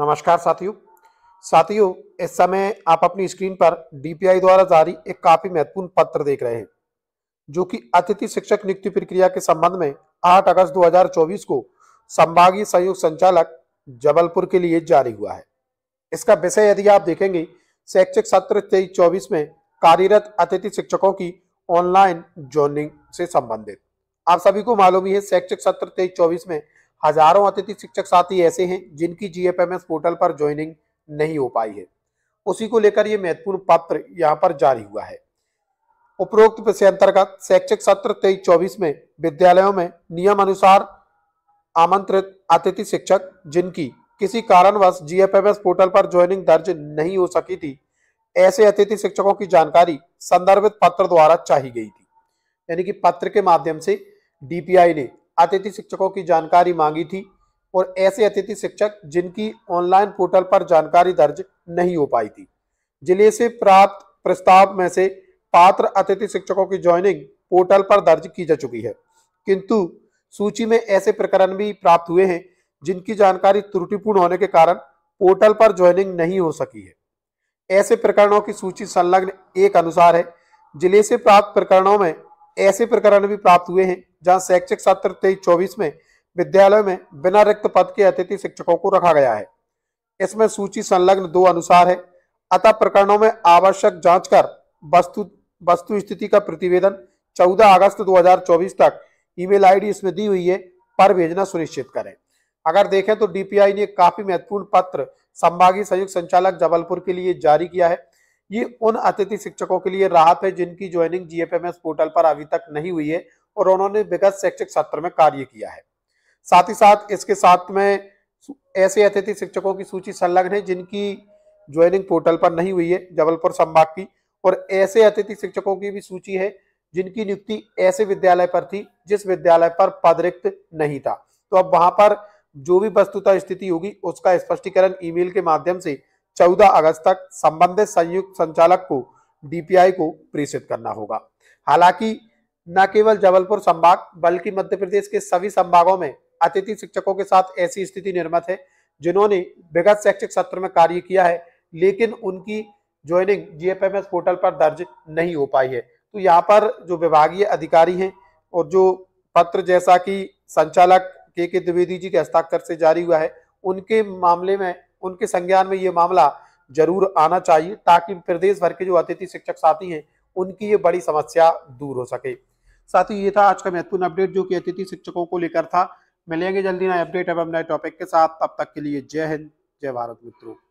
नमस्कार साथियों साथियों इस समय आप अपनी स्क्रीन पर डीपीआई द्वारा जारी एक काफी महत्वपूर्ण पत्र देख रहे हैं जो कि अतिथि शिक्षक नियुक्ति प्रक्रिया के संबंध में 8 अगस्त 2024 को संभागीय संयुक्त संचालक जबलपुर के लिए जारी हुआ है इसका विषय यदि आप देखेंगे शैक्षिक सत्र तेईस चौबीस में कार्यरत अतिथि शिक्षकों की ऑनलाइन ज्वाइनिंग से संबंधित आप सभी को मालूम ही है शैक्षिक सत्र तेईस चौबीस में हजारों अतिथि शिक्षक साथी ऐसे हैं जिनकी जीएफएमएस पोर्टल पर ज्वाइनिंग नहीं हो पाई है उसी को लेकर यह महत्वपूर्ण पत्र यहाँ पर जारी हुआ है उपरोक्त विषय अंतर्गत शैक्षिक सत्र तेईस चौबीस में विद्यालयों में नियम अनुसार आमंत्रित अतिथि शिक्षक जिनकी किसी कारणवश जीएफएमएस पोर्टल पर ज्वाइनिंग दर्ज नहीं हो सकी थी ऐसे अतिथि शिक्षकों की जानकारी संदर्भित पत्र द्वारा चाही गई थी यानी कि पत्र के माध्यम से डीपीआई ने अतिथि शिक्षकों की जानकारी मांगी थी और ऐसे अतिथि शिक्षक जिनकी ऑनलाइन पोर्टल पर जानकारी दर्ज नहीं हो पाई थी जिले से प्राप्त प्रस्ताव में से पात्र अतिथि शिक्षकों की ज्वाइनिंग पोर्टल पर दर्ज की जा चुकी है किंतु सूची में ऐसे प्रकरण भी प्राप्त हुए हैं जिनकी जानकारी त्रुटिपूर्ण होने के कारण पोर्टल पर ज्वाइनिंग नहीं हो सकी है ऐसे प्रकरणों की सूची संलग्न एक अनुसार है जिले से प्राप्त प्रकरणों में ऐसे प्रकरण भी प्राप्त हुए हैं जहां शैक्षिक सत्र तेईस चौबीस में विद्यालय में बिना रिक्त पद के अतिथि शिक्षकों को रखा गया है इसमें सूची संलग्न दो अनुसार है अतः प्रकरणों में आवश्यक जांच कर वस्तु वस्तु स्थिति का प्रतिवेदन 14 अगस्त 2024 तक ईमेल आईडी इसमें दी हुई है पर भेजना सुनिश्चित करें अगर देखें तो डीपीआई ने काफी महत्वपूर्ण पत्र संभागीय संयुक्त संचालक जबलपुर के लिए जारी किया है ये उन अतिथि शिक्षकों के लिए राहत है जिनकी ज्वाइनिंग जीएफएमएस पोर्टल पर अभी तक नहीं हुई है और उन्होंने विगत शैक्षिक सत्र में कार्य किया है साथ ही साथ इसके साथ में ऐसे अतिथि शिक्षकों की सूची संलग्न है जिनकी ज्वाइनिंग पोर्टल पर नहीं हुई है जबलपुर संभाग की और ऐसे अतिथि शिक्षकों की भी सूची है जिनकी नियुक्ति ऐसे विद्यालय पर थी जिस विद्यालय पर पद रिक्त नहीं था तो अब वहां पर जो भी वस्तुता स्थिति होगी उसका स्पष्टीकरण ईमेल के माध्यम से 14 अगस्त तक संबंधित संयुक्त संचालक को डीपीआई को प्रेषित करना होगा हालांकि न केवल जबलपुर संभाग बल्कि मध्य प्रदेश के सभी संभागों में अतिथि शिक्षकों के साथ ऐसी स्थिति निर्मित है जिन्होंने विगत शैक्षिक सत्र में कार्य किया है लेकिन उनकी ज्वाइनिंग जीएफएमएस पोर्टल पर दर्ज नहीं हो पाई है तो यहाँ पर जो विभागीय अधिकारी हैं और जो पत्र जैसा कि संचालक के के द्विवेदी जी के हस्ताक्षर से जारी हुआ है उनके मामले में उनके संज्ञान में ये मामला जरूर आना चाहिए ताकि प्रदेश भर के जो अतिथि शिक्षक साथी हैं उनकी ये बड़ी समस्या दूर हो सके साथ ही ये था आज का महत्वपूर्ण अपडेट जो कि अतिथि शिक्षकों को लेकर था मिलेंगे जल्दी नए अपडेट अब नए टॉपिक के साथ तब तक के लिए जय हिंद जय भारत मित्रों